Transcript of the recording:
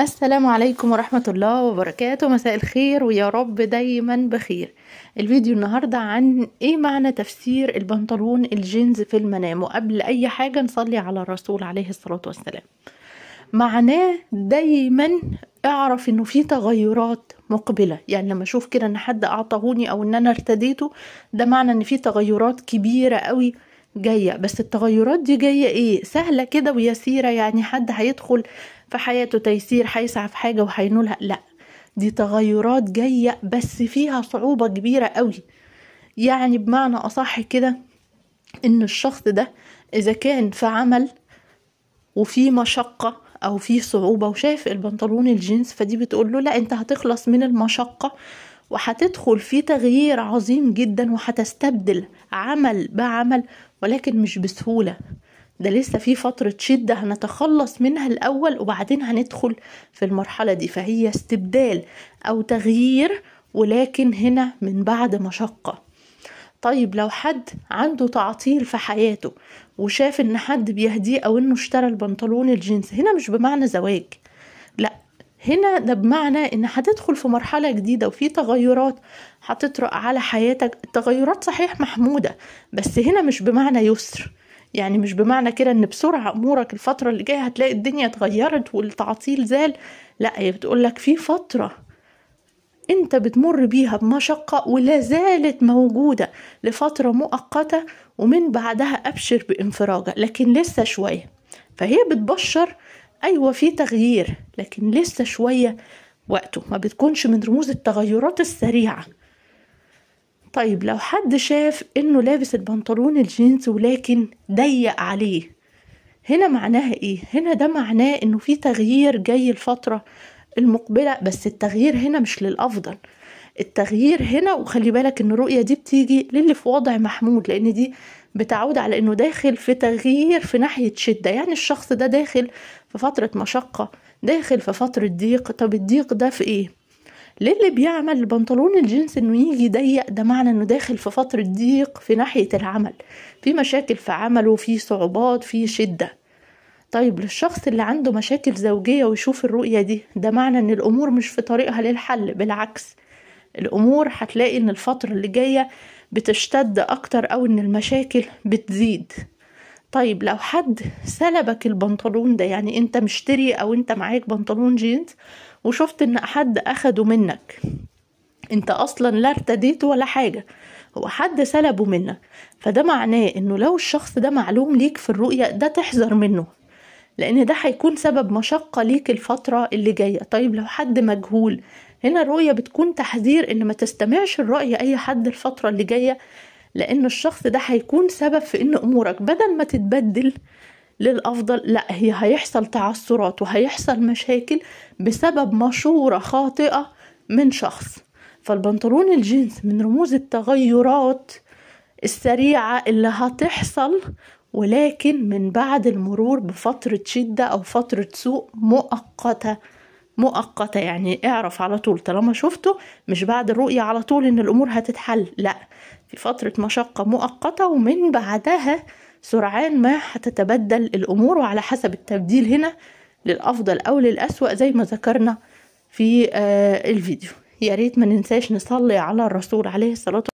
السلام عليكم ورحمة الله وبركاته مساء الخير ويا رب دايما بخير الفيديو النهاردة عن ايه معنى تفسير البنطلون الجينز في المنام وقبل اي حاجة نصلي على الرسول عليه الصلاة والسلام معناه دايما اعرف انه في تغيرات مقبلة يعني لما اشوف كده ان حد اعطاهوني او ان انا ارتديته ده معنى ان في تغيرات كبيرة قوي جاية بس التغيرات دي جاية ايه سهلة كده ويسيرة يعني حد هيدخل في حياته تيسير هيسعى في حاجة وهينولها لا دي تغيرات جاية بس فيها صعوبة كبيرة قوي يعني بمعنى أصح كده إن الشخص ده إذا كان في عمل وفي مشقة أو في صعوبة وشاف البنطلون الجينز فدي بتقول له لا أنت هتخلص من المشقة وهتدخل في تغيير عظيم جدا وهتستبدل عمل بعمل ولكن مش بسهولة ده لسه في فترة شدة هنتخلص منها الأول وبعدين هندخل في المرحلة دي فهي استبدال أو تغيير ولكن هنا من بعد مشقة طيب لو حد عنده تعطيل في حياته وشاف ان حد بيهديه او انه اشترى البنطلون الجينز هنا مش بمعنى زواج لا هنا ده بمعنى ان هتدخل في مرحلة جديدة وفي تغيرات هتطرأ على حياتك التغيرات صحيح محمودة بس هنا مش بمعنى يسر يعني مش بمعنى كده ان بسرعة امورك الفترة اللي جاية هتلاقي الدنيا اتغيرت والتعطيل زال لا هي بتقولك في فترة انت بتمر بيها بمشقة ولا زالت موجودة لفترة مؤقتة ومن بعدها ابشر بانفراجة لكن لسه شوية فهي بتبشر أيوة في تغيير لكن لسه شوية وقته ما بتكونش من رموز التغيرات السريعة طيب لو حد شاف انه لابس البنطلون الجينز ولكن ضيق عليه هنا معناها ايه هنا ده معناه انه في تغيير جاي الفترة المقبلة بس التغيير هنا مش للأفضل التغيير هنا وخلي بالك ان الرؤية دي بتيجي للي في وضع محمود لان دي بتعود على انه داخل في تغيير في ناحيه شده يعني الشخص ده داخل في فتره مشقه داخل في فتره ضيق طب الضيق ده في ايه ليه اللي بيعمل البنطلون الجينز انه يجي ضيق ده معنى انه داخل في فتره ضيق في ناحيه العمل في مشاكل في عمله في صعوبات في شده طيب للشخص اللي عنده مشاكل زوجيه ويشوف الرؤيه دي ده معنى ان الامور مش في طريقها للحل بالعكس الامور هتلاقي ان الفتره اللي جايه بتشتد اكتر او ان المشاكل بتزيد طيب لو حد سلبك البنطلون ده يعني انت مشتري او انت معاك بنطلون جينز وشفت ان حد اخده منك انت اصلا لا ارتديت ولا حاجه هو حد سلبه منك فده معناه انه لو الشخص ده معلوم ليك في الرؤيه ده تحذر منه لان ده هيكون سبب مشقة ليك الفترة اللي جاية طيب لو حد مجهول هنا الرؤية بتكون تحذير ان ما تستمعش الرؤية اي حد الفترة اللي جاية لان الشخص ده هيكون سبب في ان امورك بدل ما تتبدل للأفضل لا هي هيحصل تعثرات وهيحصل مشاكل بسبب مشورة خاطئة من شخص فالبنطلون الجينز من رموز التغيرات السريعة اللي هتحصل ولكن من بعد المرور بفترة شدة أو فترة سوء مؤقتة مؤقتة يعني اعرف على طول طالما شفته مش بعد الرؤية على طول إن الأمور هتتحل لأ في فترة مشقة مؤقتة ومن بعدها سرعان ما هتتبدل الأمور وعلى حسب التبديل هنا للأفضل أو للأسوأ زي ما ذكرنا في آه، الفيديو يا ريت ما ننساش نصلي على الرسول عليه الصلاة والسلام